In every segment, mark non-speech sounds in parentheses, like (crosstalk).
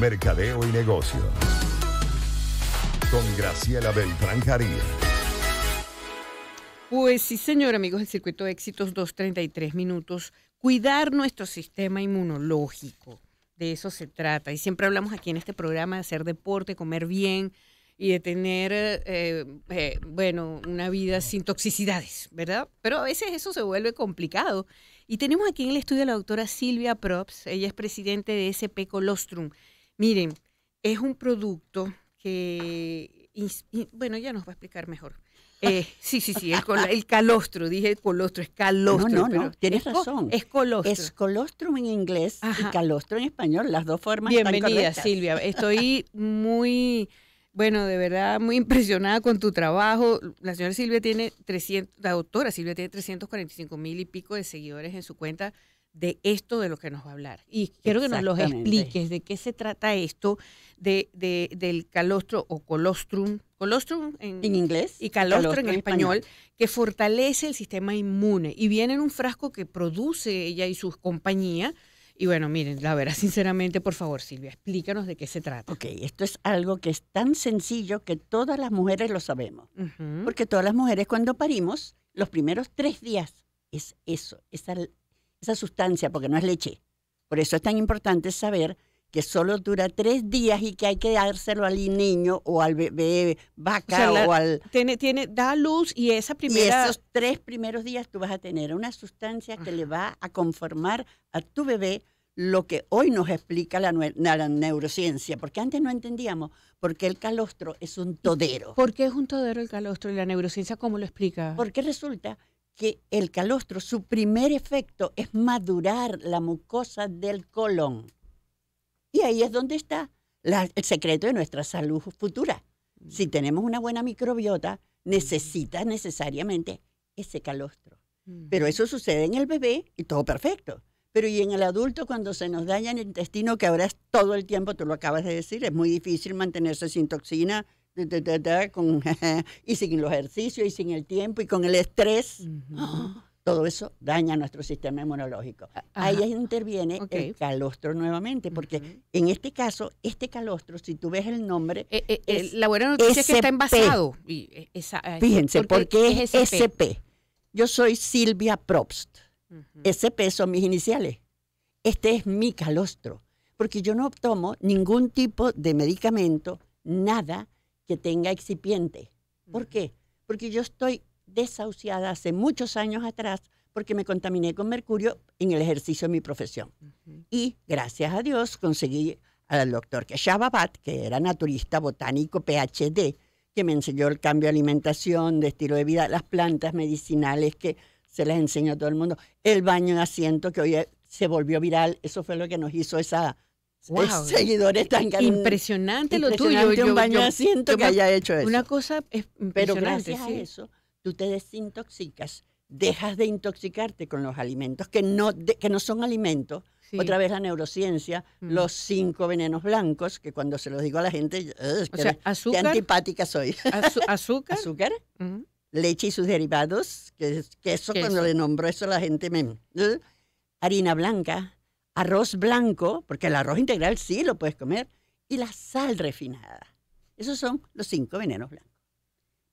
Mercadeo y negocio. Con Graciela Beltrán Pues sí, señor, amigos del Circuito de Éxitos, 2.33 minutos. Cuidar nuestro sistema inmunológico. De eso se trata. Y siempre hablamos aquí en este programa de hacer deporte, comer bien y de tener, eh, eh, bueno, una vida sin toxicidades, ¿verdad? Pero a veces eso se vuelve complicado. Y tenemos aquí en el estudio a la doctora Silvia Props, ella es presidente de SP Colostrum, Miren, es un producto que, bueno, ya nos va a explicar mejor. Eh, sí, sí, sí, el, el, calostro, dije colostro, es calostro. No, no, tienes razón. Es colostro. Es colostrum en inglés y calostro en español, las dos formas Bienvenida, están correctas. Silvia. Estoy muy, bueno, de verdad, muy impresionada con tu trabajo. La señora Silvia tiene 300, la doctora Silvia tiene 345 mil y pico de seguidores en su cuenta de esto de lo que nos va a hablar. Y quiero que nos lo expliques de qué se trata esto de, del calostro o colostrum. Colostrum en, inglés y calostro, en, español, que fortalece el sistema inmune. Y viene en un frasco que produce ella y su compañía. Y bueno, miren, la verdad, sinceramente, por favor, Silvia, explícanos de qué se trata. Ok, esto es algo que es tan sencillo que todas las mujeres lo sabemos. Porque todas las mujeres cuando parimos, los primeros tres días es eso, es al esa sustancia, porque no es leche. Por eso es tan importante saber que solo dura tres días y que hay que dárselo al niño o al bebé vaca o, al... Tiene, tiene, da luz y esa primera... esos tres primeros días tú vas a tener una sustancia que le va a conformar a tu bebé lo que hoy nos explica la, la neurociencia, porque antes no entendíamos por qué el calostro es un todero. ¿Por qué es un todero el calostro y la neurociencia cómo lo explica? Porque resulta que el calostro, su primer efecto es madurar la mucosa del colon. Y ahí es donde está el secreto de nuestra salud futura. Mm. Si tenemos una buena microbiota, mm. necesita necesariamente ese calostro. Mm. Pero eso sucede en el bebé y todo perfecto. Pero y en el adulto cuando se nos daña el intestino, que ahora es todo el tiempo, tú lo acabas de decir, es muy difícil mantenerse sin toxina con, (laughs) y sin los ejercicios, y sin el tiempo, y con el estrés. (gasps) todo eso daña nuestro sistema inmunológico. Ah, Ahí interviene el calostro nuevamente, porque en este caso, este calostro, si tú ves el nombre... Eh, eh, eh, la buena noticia es que está envasado. Fíjense, porque, es SP. Yo soy Silvia Probst. SP son mis iniciales. Este es mi calostro, porque yo no tomo ningún tipo de medicamento, nada, que tenga excipiente. ¿Por qué? Porque yo estoy desahuciada hace muchos años atrás porque me contaminé con mercurio en el ejercicio de mi profesión. Y gracias a Dios conseguí al doctor Keshababat, que era naturista botánico PhD, que me enseñó el cambio de alimentación, de estilo de vida, las plantas medicinales que se las enseñó a todo el mundo, el baño en asiento que hoy se volvió viral, eso fue lo que nos hizo esa seguidores tan Impresionante, lo tuyo. yo, baño que haya hecho eso. Una cosa es Pero gracias a eso, tú te desintoxicas, dejas de intoxicarte con los alimentos que no, que no son alimentos. Otra vez la neurociencia, mm. los cinco venenos blancos, que cuando se los digo a la gente, qué antipática soy. (laughs) azúcar. azúcar. Mm. Leche y sus derivados, que, eso cuando le nombro eso la gente, me, harina blanca, arroz blanco, porque el arroz integral sí lo puedes comer, y la sal refinada. Esos son los cinco venenos blancos.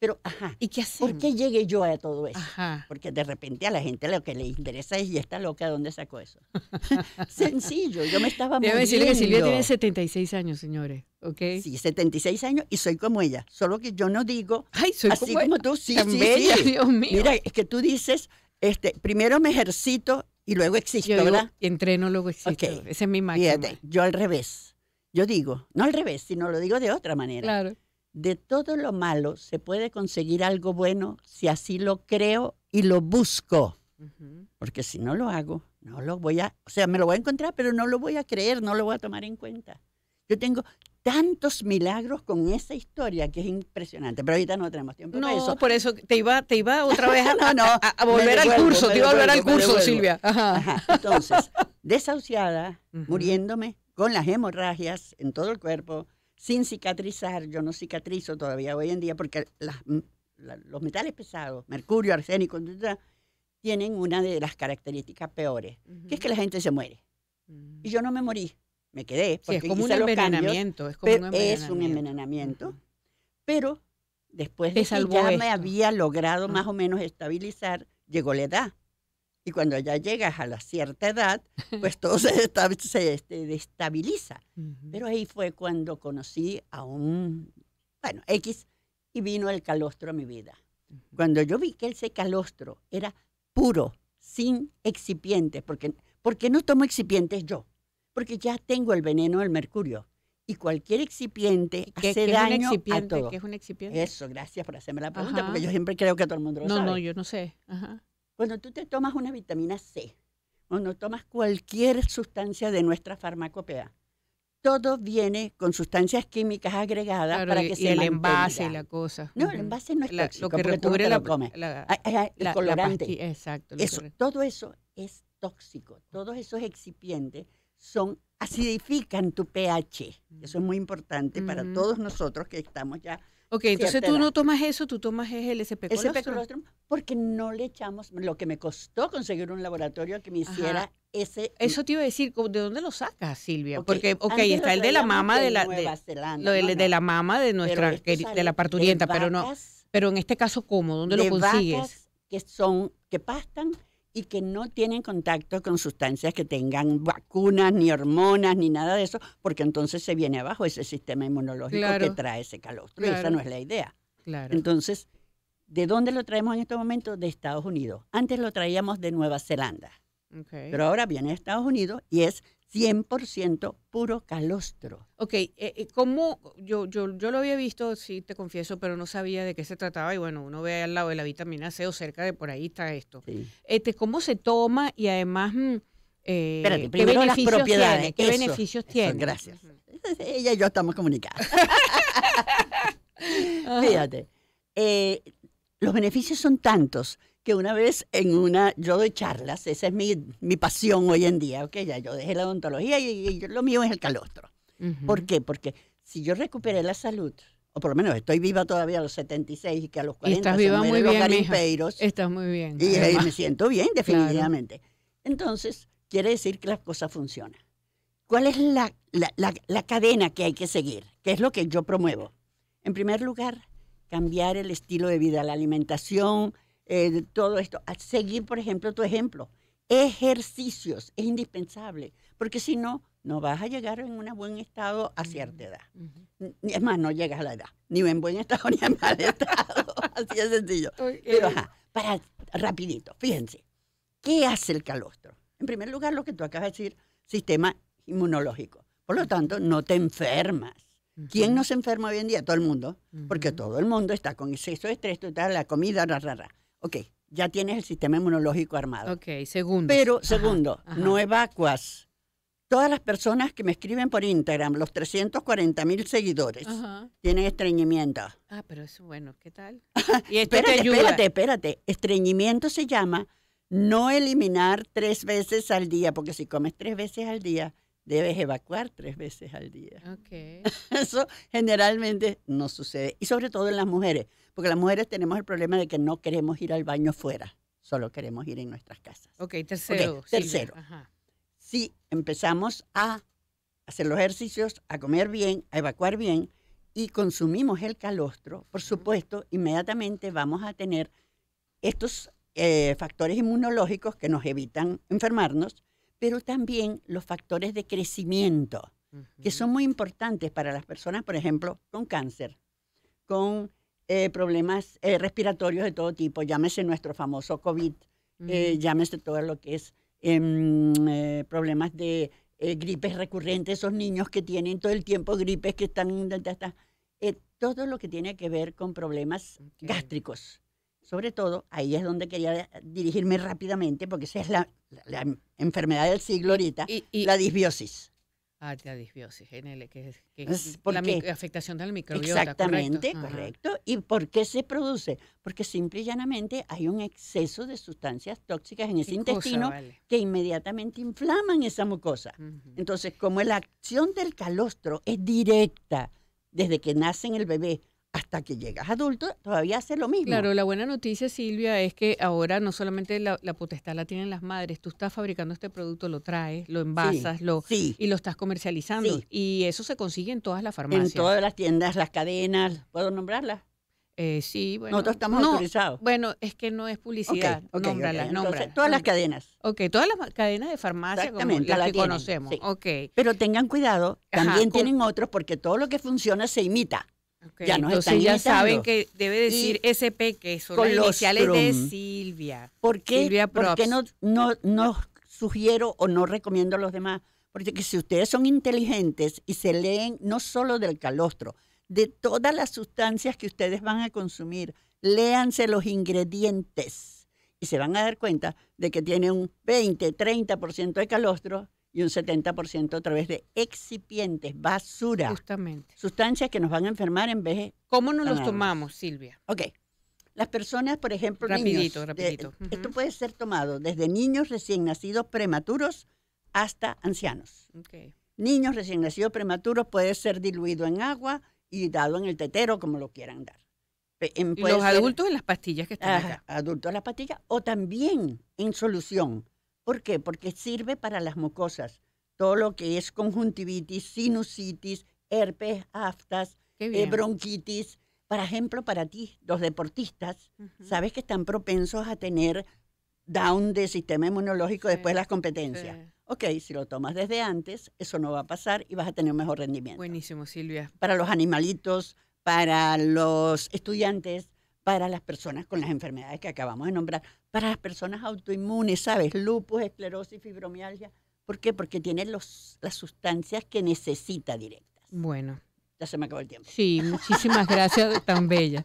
Pero, ajá. ¿Y qué hacemos? ¿Por qué llegué yo a todo eso? Porque de repente a la gente lo que le interesa es, ¿y esta loca dónde sacó eso? (laughs) Sencillo, yo me estaba (laughs) Debe decirle que Silvia tiene 76 años, señores, Sí, 76 años y soy como ella. Solo que yo no digo, Ay, soy así como, tú, sí, sí, (laughs) Mira, es que tú dices, este, primero me ejercito y luego existo, yo Entreno, luego existo. Esa es mi máxima. yo al revés. Yo digo, no al revés, sino lo digo de otra manera. Claro. De todo lo malo se puede conseguir algo bueno si así lo creo y lo busco. Porque si no lo hago, no lo voy a, o sea, me lo voy a encontrar, pero no lo voy a creer, no lo voy a tomar en cuenta. Yo tengo tantos milagros con esa historia que es impresionante. Pero ahorita no tenemos tiempo no, para eso. por eso te iba, te iba otra vez a, (laughs) volver al curso, te iba a volver al curso, Silvia. Entonces, (laughs) desahuciada, muriéndome, con las hemorragias en todo el cuerpo, sin cicatrizar, yo no cicatrizo todavía hoy en día porque los metales pesados, mercurio, arsénico, tienen una de las características peores, que es que la gente se muere. Mm. Y yo no me morí me quedé. es como un envenenamiento. es, un envenenamiento. Pero después de que ya me había logrado ah. más o menos estabilizar, llegó la edad. Y cuando ya llegas a la cierta edad, (laughs) pues todo se, este, estabiliza. Pero ahí fue cuando conocí a un, bueno, X, y vino el calostro a mi vida. Cuando yo vi que ese calostro era puro, sin excipientes, porque, porque no tomo excipientes yo porque ya tengo el veneno del mercurio. Y cualquier excipiente hace daño un excipiente, a todo. ¿Qué es un excipiente? Eso, gracias por hacerme la pregunta, porque yo siempre creo que todo el mundo lo no, sabe. No, no, yo no sé. Ajá. Cuando tú te tomas una vitamina C, cuando tomas cualquier sustancia de nuestra farmacopea, todo viene con sustancias químicas agregadas para que y se el envase y la cosa. No, el envase no es tóxico, lo que recubre la, lo come. el colorante. exacto. Eso, todo eso es tóxico. Todos esos excipientes son acidifican tu pH. Eso es muy importante para todos nosotros que estamos ya. Ok, entonces tú no tomas eso, tú tomas el SP porque no le echamos lo que me costó conseguir un laboratorio que me hiciera ese. Eso te iba a decir, ¿de dónde lo sacas, Silvia? Porque, ok, está el de la mama de la. de, la mama de nuestra, de la parturienta, pero no. Pero en este caso, ¿cómo? ¿Dónde lo consigues? que son, que pastan y que no tienen contacto con sustancias que tengan vacunas, ni hormonas, ni nada de eso, porque entonces se viene abajo ese sistema inmunológico que trae ese calostro. esa no es la idea. Entonces, ¿de dónde lo traemos en este momento? De Estados Unidos. Antes lo traíamos de Nueva Zelanda. Pero ahora viene de Estados Unidos y es 100% puro calostro. Ok, eh, eh, ¿cómo? Yo, yo, yo lo había visto, sí, te confieso, pero no sabía de qué se trataba. Y bueno, uno ve al lado de la vitamina C o cerca de por ahí está esto. Este, ¿Cómo se toma? Y además, mm, eh, ¿qué beneficios tiene? ¿Qué beneficios Gracias. (laughs) Ella y yo estamos comunicadas. (laughs) Fíjate, los beneficios son tantos que una vez en una, yo doy charlas, esa es mi, pasión hoy en día, ok, ya yo dejé la odontología y, lo mío es el calostro. ¿Por qué? Porque si yo recuperé la salud, o por lo menos estoy viva todavía a los 76 y que a los 40 y estás viva muy bien, los Estás muy bien. Y, eh, me siento bien, definitivamente. Entonces, quiere decir que las cosas funcionan. ¿Cuál es la cadena que hay que seguir? ¿Qué es lo que yo promuevo? En primer lugar, cambiar el estilo de vida, la alimentación, eh, todo esto. Seguir, por ejemplo, tu ejemplo. Ejercicios es indispensable, porque si no, no vas a llegar en un buen estado a cierta edad. Es más, no llegas a la edad, ni en buen estado (laughs) ni en mal estado. (laughs) Así de sencillo. Pero para rapidito, fíjense, ¿qué hace el calostro? En primer lugar, lo que tú acabas de decir, sistema inmunológico. Por lo tanto, no te enfermas. ¿Quién no se enferma hoy en día? Todo el mundo, porque todo el mundo está con exceso de estrés, total, la comida, rara rara ok, ya tienes el sistema inmunológico armado. Ok, segundo. Pero, segundo, no evacuas. Todas las personas que me escriben por Instagram, los 340 mil seguidores, tienen estreñimiento. Ah, pero eso bueno, ¿qué tal? (laughs) ¿Y esto espérate, espérate, espérate. Estreñimiento se llama no eliminar tres veces al día, porque si comes tres veces al día, debes evacuar tres veces al día. Okay. (laughs) Eso generalmente no sucede, y sobre todo en las mujeres. Porque las mujeres tenemos el problema de que no queremos ir al baño fuera, solo queremos ir en nuestras casas. Ok, tercero. tercero. Si empezamos a hacer los ejercicios, a comer bien, a evacuar bien y consumimos el calostro, por supuesto, inmediatamente vamos a tener estos eh, factores inmunológicos que nos evitan enfermarnos, pero también los factores de crecimiento, que son muy importantes para las personas, por ejemplo, con cáncer, con eh, problemas eh, respiratorios de todo tipo, llámese nuestro famoso COVID, eh, llámese todo lo que es em, problemas de gripes recurrentes, esos niños que tienen todo el tiempo gripes, que están... Hasta, todo lo que tiene que ver con problemas gástricos. Sobre todo, ahí es donde quería dirigirme rápidamente, porque esa es la, enfermedad del siglo ahorita, la disbiosis. Ah, la disbiosis, NL, que es, la afectación del microbiota. Exactamente, correcto. ¿Y por qué se produce? Porque simple y llanamente hay un exceso de sustancias tóxicas en ese intestino que inmediatamente inflaman esa mucosa. Entonces, como la acción del calostro es directa desde que nace el bebé hasta que llegas adulto, todavía hace lo mismo. Claro, la buena noticia, Silvia, es que ahora no solamente la, potestad la tienen las madres, tú estás fabricando este producto, lo traes, lo envasas, lo y lo estás comercializando. Y eso se consigue en todas las farmacias. En todas las tiendas, las cadenas, ¿puedo nombrarlas? Eh, sí, bueno. Nosotros estamos no, Bueno, es que no es publicidad. Okay, todas las cadenas. Ok, todas las cadenas de farmacia las, que conocemos. Pero tengan cuidado, también tienen otros porque todo lo que funciona se imita ya nos están ya saben que debe decir SP, que son iniciales de Silvia. ¿Por qué, no, no, no, sugiero o no recomiendo a los demás? Porque si ustedes son inteligentes y se leen no solo del calostro, de todas las sustancias que ustedes van a consumir, léanse los ingredientes y se van a dar cuenta de que tiene un 20, 30% de calostro y un 70% a través de excipientes, basura. Sustancias que nos van a enfermar en vez de... ¿Cómo nos los tomamos, Silvia? Ok. Las personas, por ejemplo, rapidito, rapidito. Esto puede ser tomado desde niños recién nacidos prematuros hasta ancianos. Niños recién nacidos prematuros puede ser diluido en agua y dado en el tetero, como lo quieran dar. En, ¿Y los adultos en las pastillas que están ah, Adultos en las pastillas o también en solución ¿Por qué? Porque sirve para las mucosas. Todo lo que es conjuntivitis, sinusitis, herpes, aftas, eh, bronquitis. Por ejemplo, para ti, los deportistas, sabes que están propensos a tener down de sistema inmunológico después de las competencias. Ok, si lo tomas desde antes, eso no va a pasar y vas a tener un mejor rendimiento. Buenísimo, Silvia. Para los animalitos, para los estudiantes, para las personas con las enfermedades que acabamos de nombrar, para las personas autoinmunes, ¿sabes? Lupus, esclerosis, fibromialgia. ¿Por qué? Porque tienen los, las sustancias que necesita directas. Bueno, ya se me acabó el tiempo. Sí, muchísimas gracias, (laughs) tan bella.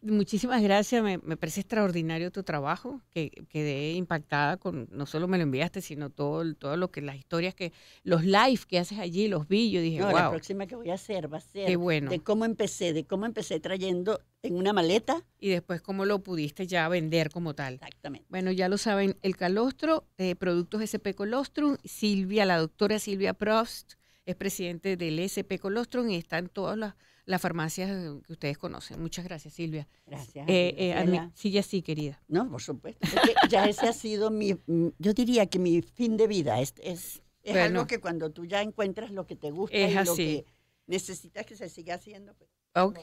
Muchísimas gracias, me, parece extraordinario tu trabajo, que quedé impactada con, no solo me lo enviaste, sino todo, todo lo que, las historias que, los live que haces allí, los vi, yo dije, La próxima que voy a hacer va a ser de cómo empecé, de cómo empecé trayendo en una maleta. Y después cómo lo pudiste ya vender como tal. Exactamente. Bueno, ya lo saben, el calostro, eh, productos SP Colostrum, Silvia, la doctora Silvia Prost es presidente del SP Colostrum y está en todas las, farmacias eh, que ustedes conocen. Muchas gracias, Silvia. Gracias. Eh, eh, sigue así, querida. No, por supuesto. ya ese ha sido mi, mm, yo diría que mi fin de vida. Es, es, algo que cuando tú ya encuentras lo que te gusta y lo que necesitas que se siga haciendo. Pues,